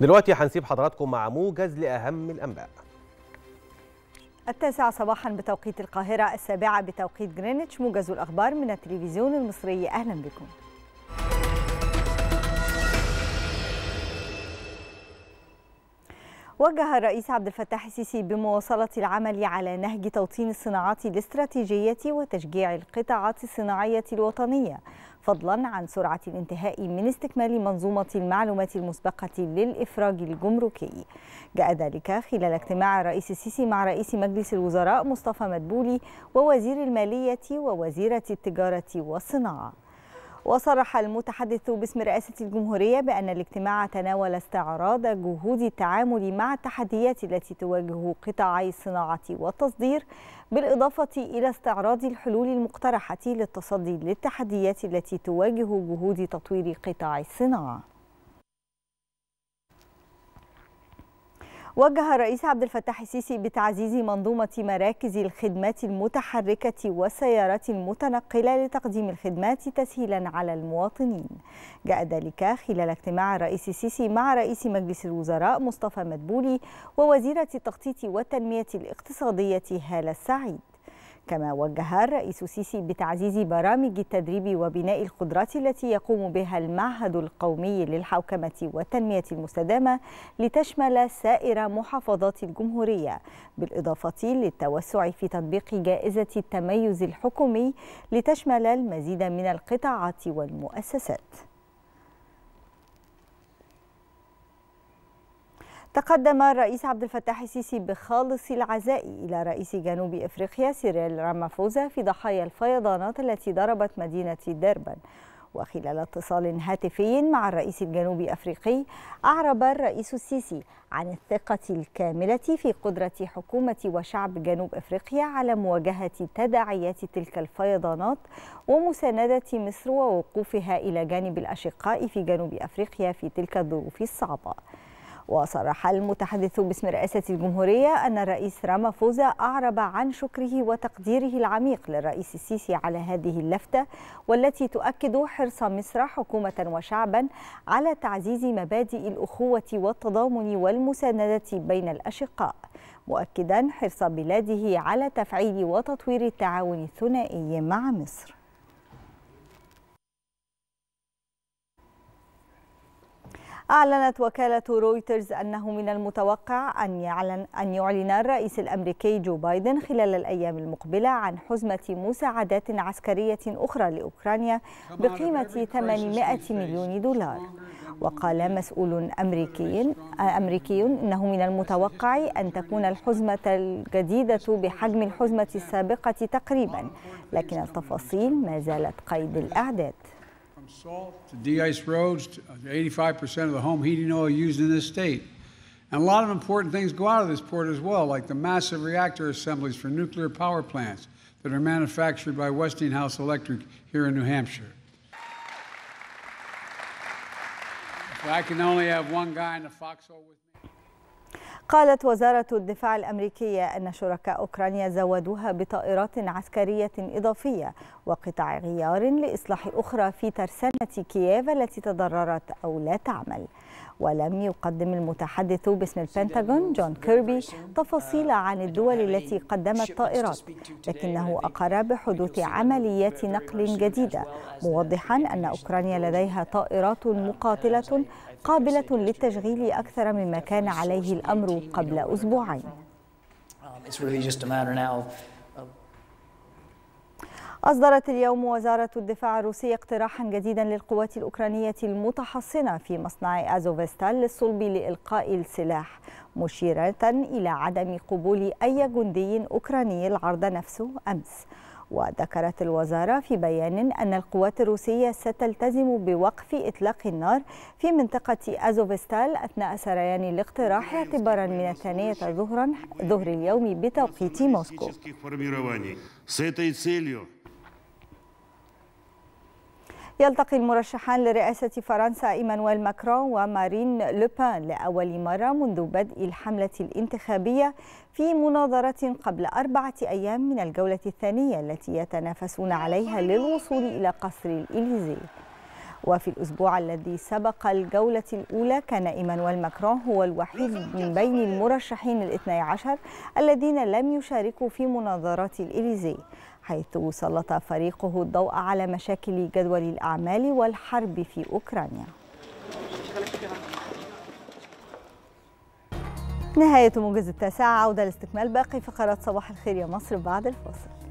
دلوقتي هنسيب حضراتكم مع موجز لأهم الأنباء التاسعة صباحا بتوقيت القاهرة السابعة بتوقيت جرينتش موجز الأخبار من التلفزيون المصري أهلا بكم وجه الرئيس عبد الفتاح السيسي بمواصلة العمل على نهج توطين الصناعات الاستراتيجية وتشجيع القطاعات الصناعية الوطنية فضلا عن سرعة الانتهاء من استكمال منظومة المعلومات المسبقة للإفراج الجمركي جاء ذلك خلال اجتماع الرئيس السيسي مع رئيس مجلس الوزراء مصطفى مدبولي ووزير المالية ووزيرة التجارة والصناعة وصرح المتحدث باسم رئاسة الجمهورية بأن الاجتماع تناول استعراض جهود التعامل مع التحديات التي تواجه قطاعي الصناعة والتصدير بالإضافة إلى استعراض الحلول المقترحة للتصدي للتحديات التي تواجه جهود تطوير قطاع الصناعة وجه الرئيس عبد الفتاح السيسي بتعزيز منظومة مراكز الخدمات المتحركة والسيارات المتنقلة لتقديم الخدمات تسهيلا على المواطنين جاء ذلك خلال اجتماع الرئيس السيسي مع رئيس مجلس الوزراء مصطفى مدبولي ووزيرة التخطيط والتنمية الاقتصادية هالة السعيد كما وجه الرئيس السيسي بتعزيز برامج التدريب وبناء القدرات التي يقوم بها المعهد القومي للحوكمة والتنمية المستدامة لتشمل سائر محافظات الجمهورية بالإضافة للتوسع في تطبيق جائزة التميز الحكومي لتشمل المزيد من القطاعات والمؤسسات تقدم الرئيس عبد الفتاح السيسي بخالص العزاء إلى رئيس جنوب إفريقيا سيريل رامافوزا في ضحايا الفيضانات التي ضربت مدينة دربن وخلال اتصال هاتفي مع الرئيس الجنوبي أفريقي أعرب الرئيس السيسي عن الثقة الكاملة في قدرة حكومة وشعب جنوب أفريقيا على مواجهة تداعيات تلك الفيضانات ومساندة مصر ووقوفها إلى جانب الأشقاء في جنوب أفريقيا في تلك الظروف الصعبة وصرح المتحدث باسم رئاسة الجمهورية أن الرئيس رامافوزا أعرب عن شكره وتقديره العميق للرئيس السيسي على هذه اللفتة والتي تؤكد حرص مصر حكومة وشعبا على تعزيز مبادئ الأخوة والتضامن والمساندة بين الأشقاء مؤكدا حرص بلاده على تفعيل وتطوير التعاون الثنائي مع مصر أعلنت وكالة رويترز أنه من المتوقع أن يعلن أن يعلن الرئيس الأمريكي جو بايدن خلال الأيام المقبلة عن حزمة مساعدات عسكرية أخرى لأوكرانيا بقيمة 800 مليون دولار وقال مسؤول أمريكي أمريكي أنه من المتوقع أن تكون الحزمة الجديدة بحجم الحزمة السابقة تقريبا لكن التفاصيل ما زالت قيد الأعداد from salt to de-ice roads to 85% uh, of the home heating oil used in this state. And a lot of important things go out of this port as well, like the massive reactor assemblies for nuclear power plants that are manufactured by Westinghouse Electric here in New Hampshire. If I can only have one guy in the foxhole with me. قالت وزارة الدفاع الأمريكية أن شركاء أوكرانيا زودوها بطائرات عسكرية إضافية وقطع غيار لإصلاح أخرى في ترسانة كييف التي تضررت أو لا تعمل ولم يقدم المتحدث باسم البنتاغون جون كيربي تفاصيل عن الدول التي قدمت طائرات لكنه أقر بحدوث عمليات نقل جديدة موضحا أن أوكرانيا لديها طائرات مقاتلة قابلة للتشغيل أكثر مما كان عليه الأمر قبل أسبوعين أصدرت اليوم وزارة الدفاع الروسية اقتراحا جديدا للقوات الأوكرانية المتحصنة في مصنع أزوفستال للصلب لإلقاء السلاح مشيرة إلى عدم قبول أي جندي أوكراني العرض نفسه أمس وذكرت الوزارة في بيان أن القوات الروسية ستلتزم بوقف إطلاق النار في منطقة أزوفستال أثناء سريان الاقتراح اعتبارا من الثانية ظهرا ظهر اليوم بتوقيت موسكو. يلتقي المرشحان لرئاسة فرنسا إيمانويل ماكرون ومارين لوبان لأول مرة منذ بدء الحملة الانتخابية في مناظرة قبل أربعة أيام من الجولة الثانية التي يتنافسون عليها للوصول إلى قصر الإليزيه وفي الأسبوع الذي سبق الجولة الأولى كان إيمانويل ماكرون هو الوحيد من بين المرشحين الاثني عشر الذين لم يشاركوا في مناظرات الإليزي حيث سلط فريقه الضوء على مشاكل جدول الأعمال والحرب في أوكرانيا نهاية موجز التاسعة عودة لاستكمال باقي فقرات صباح الخير يا مصر بعد الفاصل